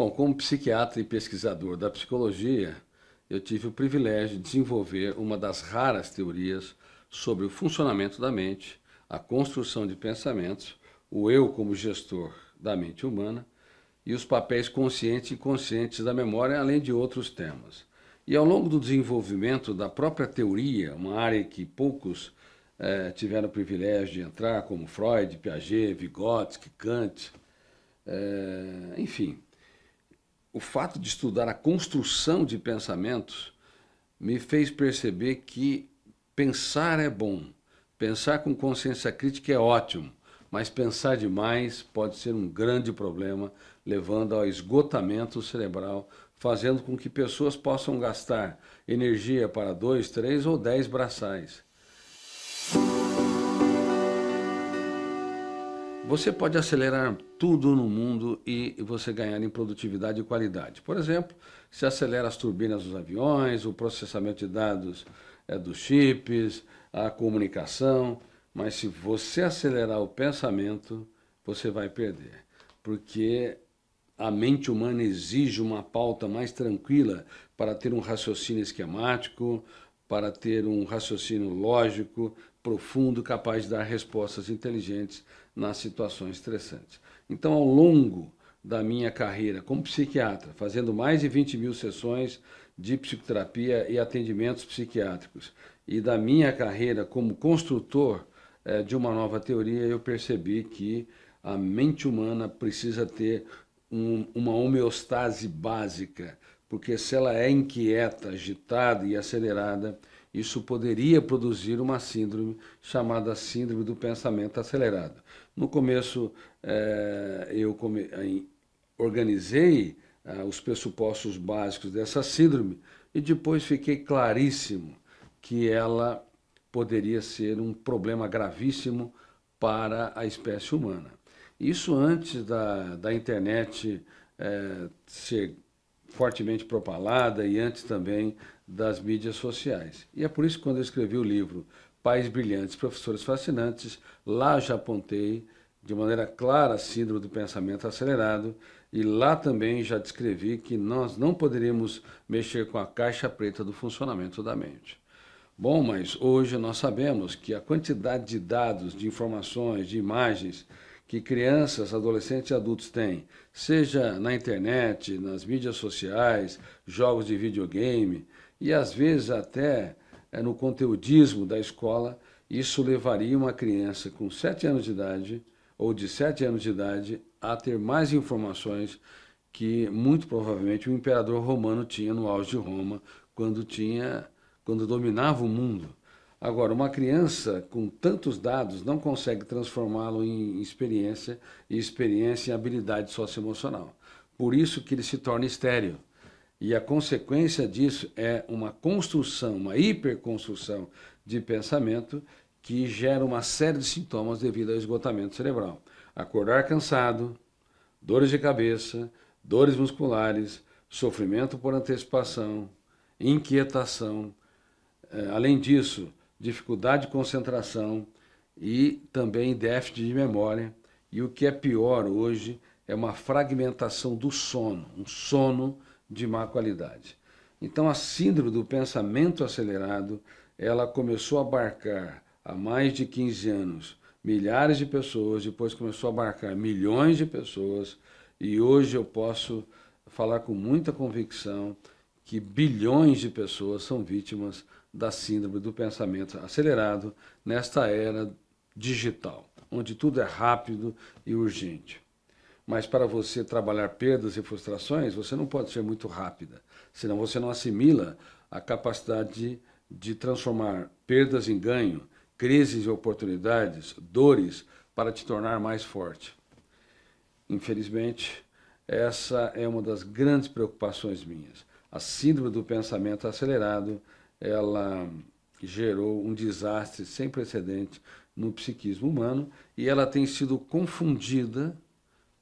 Bom, como psiquiatra e pesquisador da psicologia, eu tive o privilégio de desenvolver uma das raras teorias sobre o funcionamento da mente, a construção de pensamentos, o eu como gestor da mente humana e os papéis conscientes e inconscientes da memória, além de outros temas. E ao longo do desenvolvimento da própria teoria, uma área que poucos eh, tiveram o privilégio de entrar, como Freud, Piaget, Vygotsky, Kant, eh, enfim, o fato de estudar a construção de pensamentos me fez perceber que pensar é bom, pensar com consciência crítica é ótimo, mas pensar demais pode ser um grande problema, levando ao esgotamento cerebral, fazendo com que pessoas possam gastar energia para dois, três ou dez braçais. Você pode acelerar tudo no mundo e você ganhar em produtividade e qualidade. Por exemplo, se acelera as turbinas dos aviões, o processamento de dados é, dos chips, a comunicação, mas se você acelerar o pensamento, você vai perder, porque a mente humana exige uma pauta mais tranquila para ter um raciocínio esquemático, para ter um raciocínio lógico, profundo, capaz de dar respostas inteligentes nas situações estressantes. Então, ao longo da minha carreira como psiquiatra, fazendo mais de 20 mil sessões de psicoterapia e atendimentos psiquiátricos, e da minha carreira como construtor eh, de uma nova teoria, eu percebi que a mente humana precisa ter um, uma homeostase básica, porque se ela é inquieta, agitada e acelerada, isso poderia produzir uma síndrome chamada síndrome do pensamento acelerado. No começo, é, eu come, em, organizei ah, os pressupostos básicos dessa síndrome e depois fiquei claríssimo que ela poderia ser um problema gravíssimo para a espécie humana. Isso antes da, da internet é, ser fortemente propalada e antes também das mídias sociais. E é por isso que quando eu escrevi o livro pais brilhantes, professores fascinantes, lá já apontei de maneira clara a síndrome do pensamento acelerado e lá também já descrevi que nós não poderíamos mexer com a caixa preta do funcionamento da mente. Bom, mas hoje nós sabemos que a quantidade de dados, de informações, de imagens que crianças, adolescentes e adultos têm, seja na internet, nas mídias sociais, jogos de videogame e às vezes até é no conteudismo da escola, isso levaria uma criança com 7 anos de idade ou de 7 anos de idade a ter mais informações que muito provavelmente o imperador romano tinha no auge de Roma, quando tinha quando dominava o mundo. Agora, uma criança com tantos dados não consegue transformá-lo em experiência e experiência em habilidade socioemocional. Por isso que ele se torna estéreo. E a consequência disso é uma construção, uma hiperconstrução de pensamento que gera uma série de sintomas devido ao esgotamento cerebral. Acordar cansado, dores de cabeça, dores musculares, sofrimento por antecipação, inquietação, eh, além disso, dificuldade de concentração e também déficit de memória. E o que é pior hoje é uma fragmentação do sono, um sono de má qualidade. Então a síndrome do pensamento acelerado, ela começou a abarcar há mais de 15 anos milhares de pessoas, depois começou a abarcar milhões de pessoas e hoje eu posso falar com muita convicção que bilhões de pessoas são vítimas da síndrome do pensamento acelerado nesta era digital, onde tudo é rápido e urgente. Mas para você trabalhar perdas e frustrações, você não pode ser muito rápida, senão você não assimila a capacidade de transformar perdas em ganho, crises e oportunidades, dores, para te tornar mais forte. Infelizmente, essa é uma das grandes preocupações minhas. A síndrome do pensamento acelerado, ela gerou um desastre sem precedente no psiquismo humano e ela tem sido confundida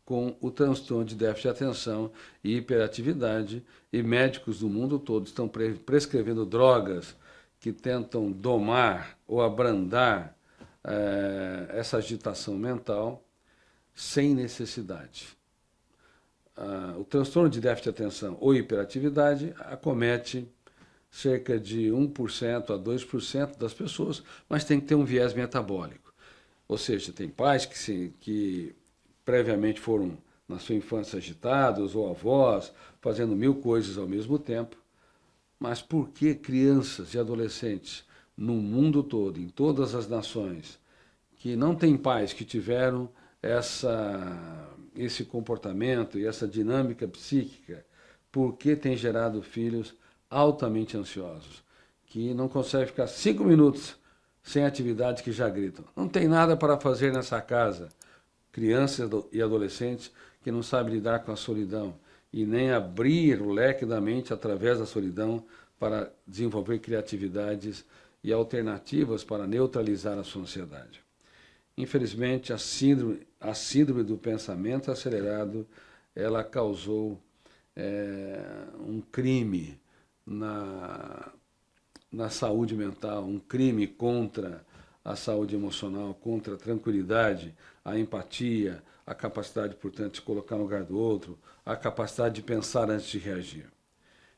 com o transtorno de déficit de atenção e hiperatividade, e médicos do mundo todo estão prescrevendo drogas que tentam domar ou abrandar eh, essa agitação mental sem necessidade. Ah, o transtorno de déficit de atenção ou hiperatividade acomete cerca de 1% a 2% das pessoas, mas tem que ter um viés metabólico. Ou seja, tem pais que, se, que previamente foram, na sua infância, agitados, ou avós, fazendo mil coisas ao mesmo tempo. Mas por que crianças e adolescentes, no mundo todo, em todas as nações, que não têm pais que tiveram essa, esse comportamento e essa dinâmica psíquica, por que tem gerado filhos altamente ansiosos, que não conseguem ficar cinco minutos sem atividade que já gritam. Não tem nada para fazer nessa casa crianças e adolescentes que não sabem lidar com a solidão e nem abrir o leque da mente através da solidão para desenvolver criatividades e alternativas para neutralizar a sua ansiedade. Infelizmente, a síndrome, a síndrome do pensamento acelerado ela causou é, um crime na, na saúde mental, um crime contra a saúde emocional, contra a tranquilidade, a empatia, a capacidade, portanto, de colocar no lugar do outro, a capacidade de pensar antes de reagir.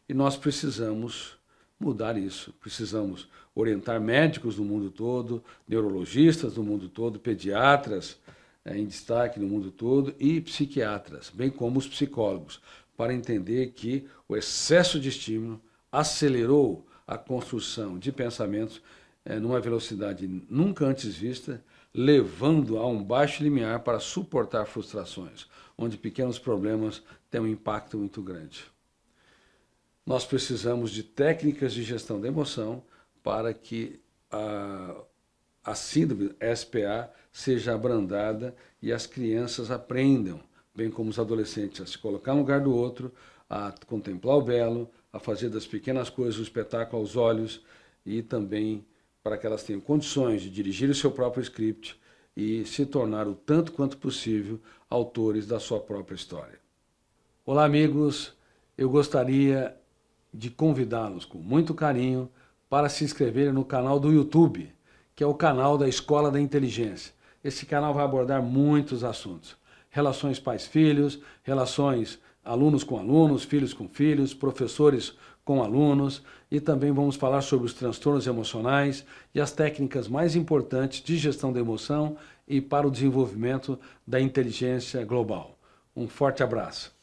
E nós precisamos mudar isso. Precisamos orientar médicos no mundo todo, neurologistas no mundo todo, pediatras é, em destaque no mundo todo e psiquiatras, bem como os psicólogos, para entender que o excesso de estímulo acelerou a construção de pensamentos é, numa velocidade nunca antes vista, levando a um baixo limiar para suportar frustrações, onde pequenos problemas têm um impacto muito grande. Nós precisamos de técnicas de gestão da emoção para que a, a síndrome SPA seja abrandada e as crianças aprendam, bem como os adolescentes, a se colocar no lugar do outro, a contemplar o belo, a fazer das pequenas coisas um espetáculo aos olhos e também para que elas tenham condições de dirigir o seu próprio script e se tornar o tanto quanto possível autores da sua própria história. Olá, amigos! Eu gostaria de convidá-los com muito carinho para se inscreverem no canal do YouTube, que é o canal da Escola da Inteligência. Esse canal vai abordar muitos assuntos. Relações pais-filhos, relações alunos com alunos, filhos com filhos, professores com alunos e também vamos falar sobre os transtornos emocionais e as técnicas mais importantes de gestão da emoção e para o desenvolvimento da inteligência global. Um forte abraço.